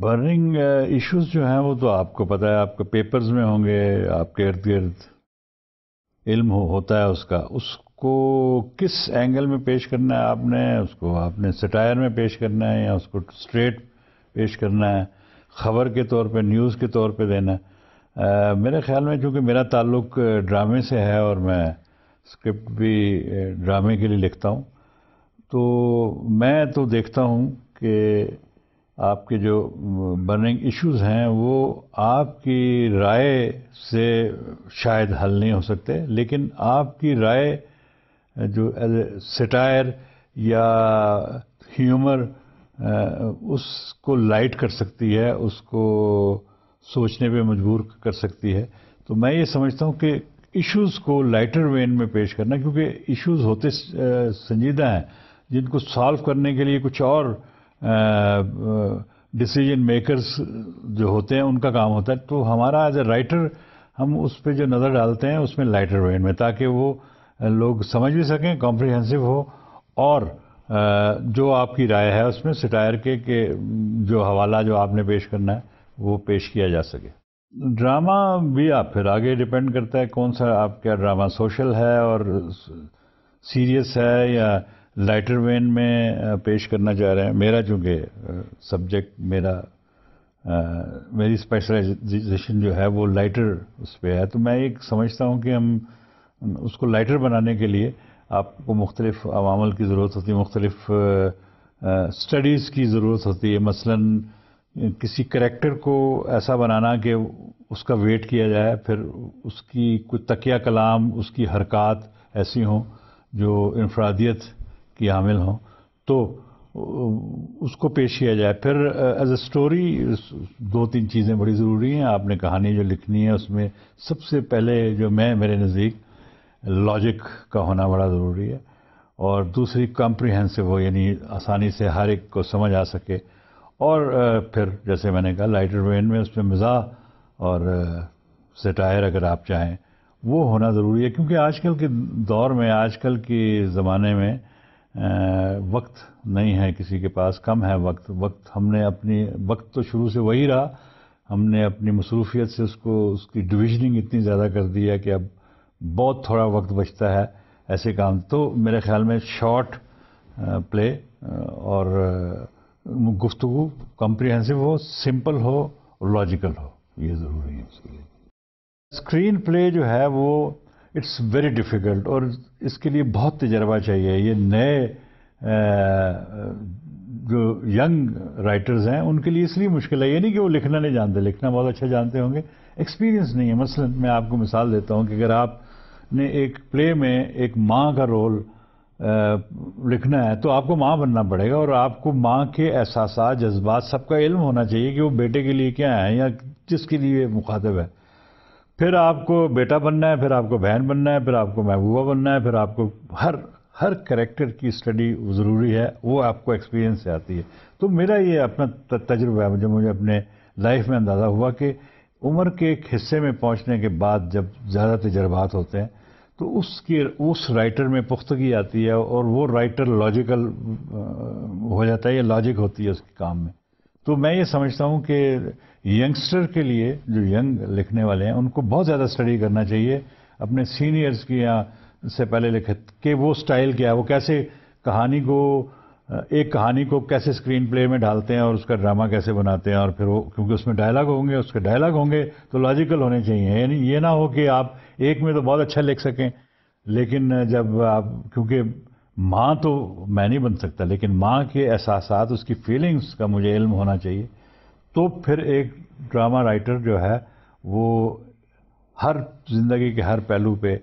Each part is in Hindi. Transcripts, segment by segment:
बर्निंग इश्यूज uh, जो हैं वो तो आपको पता है आपके पेपर्स में होंगे आपके इर्द गिर्द इल्म हो, होता है उसका उसको किस एंगल में पेश करना है आपने उसको आपने सटायर में पेश करना है या उसको स्ट्रेट पेश करना है खबर के तौर पे न्यूज़ के तौर पे देना है मेरे ख्याल में चूँकि मेरा ताल्लुक ड्रामे से है और मैं स्क्रिप्ट भी ड्रामे के लिए लिखता हूँ तो मैं तो देखता हूँ कि आपके जो बर्निंग इश्यूज हैं वो आपकी राय से शायद हल नहीं हो सकते लेकिन आपकी राय जो सटायर या ह्यूमर उसको लाइट कर सकती है उसको सोचने पे मजबूर कर सकती है तो मैं ये समझता हूँ कि इश्यूज़ को लाइटर वेन में पेश करना क्योंकि इश्यूज़ होते संजीदा हैं जिनको सॉल्व करने के लिए कुछ और डिसीजन मेकर्स जो होते हैं उनका काम होता है तो हमारा एज ए राइटर हम उस पर जो नज़र डालते हैं उसमें लाइटर वेन में ताकि वो लोग समझ भी सकें कॉम्प्रिहेंसिव हो और जो आपकी राय है उसमें सिटायर के, के जो हवाला जो आपने पेश करना है वो पेश किया जा सके ड्रामा भी आप फिर आगे डिपेंड करता है कौन सा आपका ड्रामा सोशल है और सीरियस है या लाइटर वेन में पेश करना चाह रहे हैं मेरा चूँकि सब्जेक्ट मेरा आ, मेरी स्पेशलाइजेशन जो है वो लाइटर उस पर है तो मैं एक समझता हूँ कि हम उसको लाइटर बनाने के लिए आपको मुख्तलिफ अवामल की ज़रूरत होती है मुख्तलिफ स्टडीज़ की ज़रूरत होती है मसलन किसी करेक्टर को ऐसा बनाना कि उसका वेट किया जाए फिर उसकी कुछ तकिया कलाम उसकी हरकत ऐसी हों जो इनफरादियत की हामिल हों तो उसको पेश किया जाए फिर एज ए स्टोरी दो तीन चीज़ें बड़ी ज़रूरी हैं आपने कहानी जो लिखनी है उसमें सबसे पहले जो मैं मेरे नज़दीक लॉजिक का होना बड़ा ज़रूरी है और दूसरी कॉम्प्रिहेंसिव हो यानी आसानी से हर एक को समझ आ सके और फिर जैसे मैंने कहा लाइटर वेन में उसमें मज़ा और सटायर अगर आप चाहें वो होना ज़रूरी है क्योंकि आजकल के दौर में आजकल के ज़माने में वक्त नहीं है किसी के पास कम है वक्त वक्त हमने अपनी वक्त तो शुरू से वही रहा हमने अपनी मसरूफियत से उसको उसकी डिविजनिंग इतनी ज़्यादा कर दी है कि अब बहुत थोड़ा वक्त बचता है ऐसे काम तो मेरे ख्याल में शॉर्ट प्ले और गुफ्तु कॉम्प्रिहेंसिव हो सिंपल हो और लॉजिकल हो ये ज़रूरी है उसके लिए स्क्रीन प्ले जो है वो इट्स वेरी डिफ़िकल्ट और इसके लिए बहुत तजर्बा चाहिए ये नए जो यंग राइटर्स हैं उनके लिए इसलिए मुश्किल है ये नहीं कि वो लिखना नहीं जानते लिखना बहुत अच्छा जानते होंगे एक्सपीरियंस नहीं है मसलन मैं आपको मिसाल देता हूँ कि अगर आपने एक प्ले में एक माँ का रोल लिखना है तो आपको माँ बनना पड़ेगा और आपको माँ के एहसास जज्बात सबका इल्म होना चाहिए कि वो बेटे के लिए क्या है या जिसके लिए मुखातब है फिर आपको बेटा बनना है फिर आपको बहन बनना है फिर आपको महबूबा बनना है फिर आपको हर हर करेक्टर की स्टडी ज़रूरी है वो आपको एक्सपीरियंस से आती है तो मेरा ये अपना तजुर्बा है मुझे मुझे अपने लाइफ में अंदाज़ा हुआ कि उम्र के एक हिस्से में पहुंचने के बाद जब ज़्यादा तजर्बात होते हैं तो उसके उस राइटर में पुख्तगी आती है और वो राइटर लॉजिकल हो जाता है या लॉजिक होती है उसके काम में तो मैं ये समझता हूँ कि यंगस्टर के लिए जो यंग लिखने वाले हैं उनको बहुत ज़्यादा स्टडी करना चाहिए अपने सीनियर्स की या से पहले लिखे के वो स्टाइल क्या है वो कैसे कहानी को एक कहानी को कैसे स्क्रीन प्ले में डालते हैं और उसका ड्रामा कैसे बनाते हैं और फिर वो क्योंकि उसमें डायलॉग होंगे उसके डायलॉग होंगे तो लॉजिकल होने चाहिए यानी ये ना हो कि आप एक में तो बहुत अच्छा लिख सकें लेकिन जब आप क्योंकि माँ तो मैं नहीं बन सकता लेकिन माँ के एहसास उसकी फीलिंग्स का मुझे इल्म होना चाहिए तो फिर एक ड्रामा राइटर जो है वो हर जिंदगी के हर पहलू पे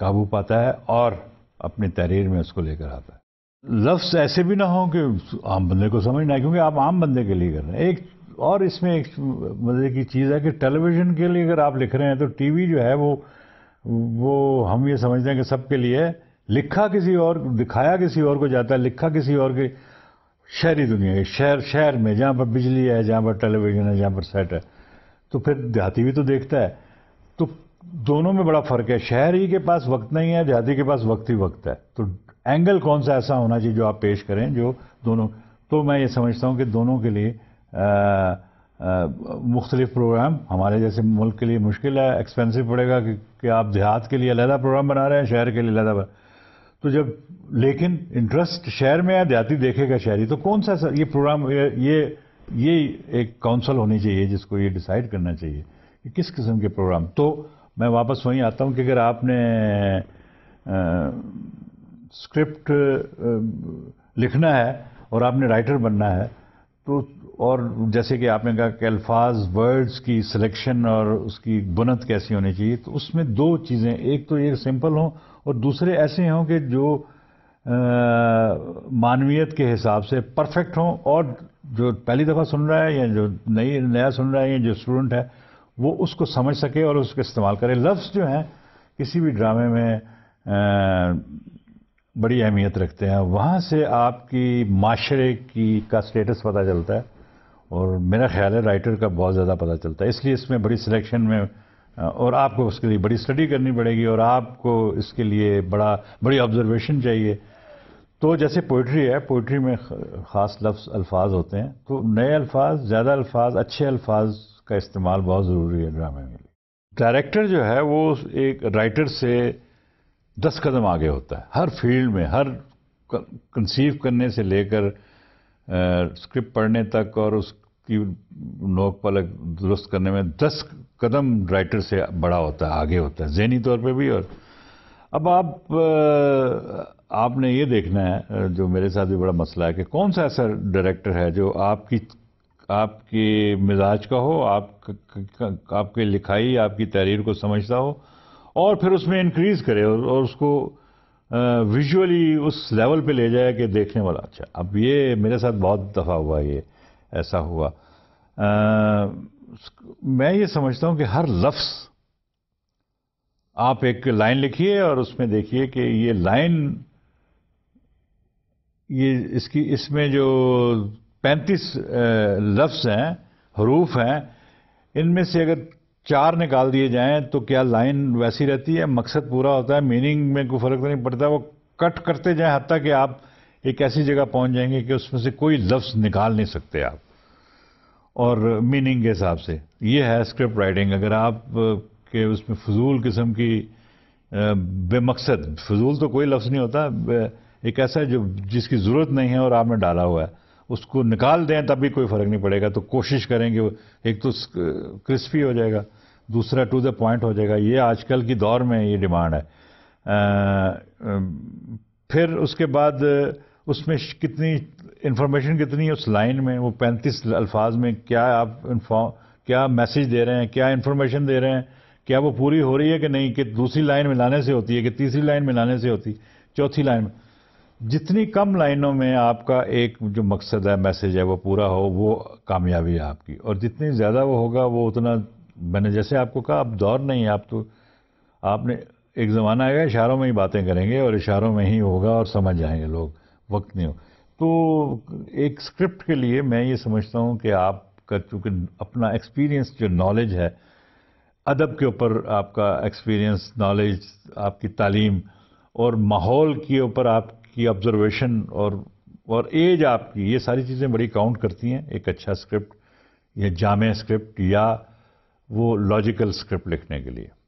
काबू पाता है और अपनी तहरीर में उसको लेकर आता है लफ्ज़ ऐसे भी ना हो कि आम बंदे को समझ ना क्योंकि आप आम बंदे के लिए कर रहे हैं एक और इसमें एक मज़े की चीज़ है कि टेलीविज़न के लिए अगर आप लिख रहे हैं तो टीवी जो है वो वो हम ये समझते हैं कि सबके लिए लिखा किसी और दिखाया किसी और को जाता है लिखा किसी और के शहरी दुनिया के शहर शहर में जहाँ पर बिजली है जहाँ पर टेलीविजन है जहाँ पर सेट है तो फिर देहाती भी तो देखता है तो दोनों में बड़ा फर्क है शहरी के पास वक्त नहीं है देहाती के पास वक्त ही वक्त है तो एंगल कौन सा ऐसा होना चाहिए जो आप पेश करें जो दोनों तो मैं ये समझता हूँ कि दोनों के लिए मुख्तलिफ प्रोग्राम हमारे जैसे मुल्क के लिए मुश्किल है एक्सपेंसिव पड़ेगा कि, कि आप देहात के लिए अलहदा प्रोग्राम बना रहे हैं शहर के लिए अलहदा तो जब लेकिन इंटरेस्ट शहर में या देहाती देखेगा शहरी तो कौन सा ये प्रोग्राम ये ये एक काउंसिल होनी चाहिए जिसको ये डिसाइड करना चाहिए कि किस किस्म के प्रोग्राम तो मैं वापस वहीं आता हूँ कि अगर आपने स्क्रिप्ट लिखना है और आपने राइटर बनना है तो और जैसे कि आपने कहा कि अल्फाज वर्ड्स की सिलेक्शन और उसकी बुनत कैसी होनी चाहिए तो उसमें दो चीज़ें एक तो ये सिंपल हों और दूसरे ऐसे हों कि जो मानवीयत के हिसाब से परफेक्ट हों और जो पहली दफ़ा सुन रहा है या जो नई नया सुन रहा है या जो स्टूडेंट है वो उसको समझ सके और उसका इस्तेमाल करे लफ्ज़ जो हैं किसी भी ड्रामे में आ, बड़ी अहमियत रखते हैं वहाँ से आपकी माशरे की का स्टेटस पता चलता है और मेरा ख्याल है राइटर का बहुत ज़्यादा पता चलता है इसलिए इसमें बड़ी सिलेक्शन में और आपको उसके लिए बड़ी स्टडी करनी पड़ेगी और आपको इसके लिए बड़ा बड़ी ऑब्जर्वेशन चाहिए तो जैसे पोइट्री है पोइट्री में ख़ास लफ्स अल्फाज होते हैं तो नए अल्फाज ज़्यादा अल्फाज अच्छे अल्फाज का इस्तेमाल बहुत ज़रूरी है ड्रामे में डायरेक्टर जो है वो एक राइटर से दस कदम आगे होता है हर फील्ड में हर कंसीव करने से लेकर स्क्रिप्ट पढ़ने तक और उस की नोक पलक दुरुस्त करने में दस कदम राइटर से बड़ा होता है आगे होता है जहनी तौर पे भी और अब आप आपने ये देखना है जो मेरे साथ भी बड़ा मसला है कि कौन सा ऐसा डायरेक्टर है जो आपकी आपके मिजाज का हो आप आपके लिखाई आपकी तहरीर को समझता हो और फिर उसमें इंक्रीज करे और, और उसको विजुअली उस लेवल पे ले जाए कि देखने वाला अच्छा अब ये मेरे साथ बहुत दफ़ा हुआ ये ऐसा हुआ आ, मैं ये समझता हूं कि हर लफ्स आप एक लाइन लिखिए और उसमें देखिए कि ये लाइन ये इसकी इसमें जो पैंतीस लफ्स हैं हरूफ हैं इनमें से अगर चार निकाल दिए जाएं तो क्या लाइन वैसी रहती है मकसद पूरा होता है मीनिंग में कोई फ़र्क तो नहीं पड़ता वो कट करते जाए हत्या कि आप एक ऐसी जगह पहुंच जाएंगे कि उसमें से कोई लफ्ज़ निकाल नहीं सकते आप और मीनिंग के हिसाब से ये है स्क्रिप्ट राइटिंग अगर आप के उसमें फजूल किस्म की बेमकसद फजूल तो कोई लफ्ज़ नहीं होता एक ऐसा जो जिसकी ज़रूरत नहीं है और आपने डाला हुआ है उसको निकाल दें तब भी कोई फ़र्क नहीं पड़ेगा तो कोशिश करेंगे एक तो क्रिस्पी हो जाएगा दूसरा टू द पॉइंट हो जाएगा ये आजकल की दौर में ये डिमांड है आ, फिर उसके बाद उसमें कितनी इंफॉर्मेशन कितनी है उस लाइन में वो पैंतीस अल्फाज में क्या आप क्या मैसेज दे रहे हैं क्या इन्फॉर्मेशन दे रहे हैं क्या वो पूरी हो रही है कि नहीं कि दूसरी लाइन में लाने से होती है कि तीसरी लाइन में लाने से होती चौथी लाइन में जितनी कम लाइनों में आपका एक जो मकसद है मैसेज है वो पूरा हो वो कामयाबी है आपकी और जितनी ज़्यादा वो होगा वो उतना मैंने जैसे आपको कहा अब दौर नहीं है आप तो आपने एक ज़माना आएगा इशारों में ही बातें करेंगे और इशारों में ही होगा और समझ जाएंगे लोग वक्त नहीं हो तो एक स्क्रिप्ट के लिए मैं ये समझता हूँ कि आपका चूँकि अपना एक्सपीरियंस जो नॉलेज है अदब के ऊपर आपका एक्सपीरियंस नॉलेज आपकी तालीम और माहौल के ऊपर आपकी ऑब्जर्वेशन और और एज आपकी ये सारी चीज़ें बड़ी काउंट करती हैं एक अच्छा स्क्रिप्ट या जाम स्क्रिप्ट या वो लॉजिकल स्क्रिप्ट लिखने के लिए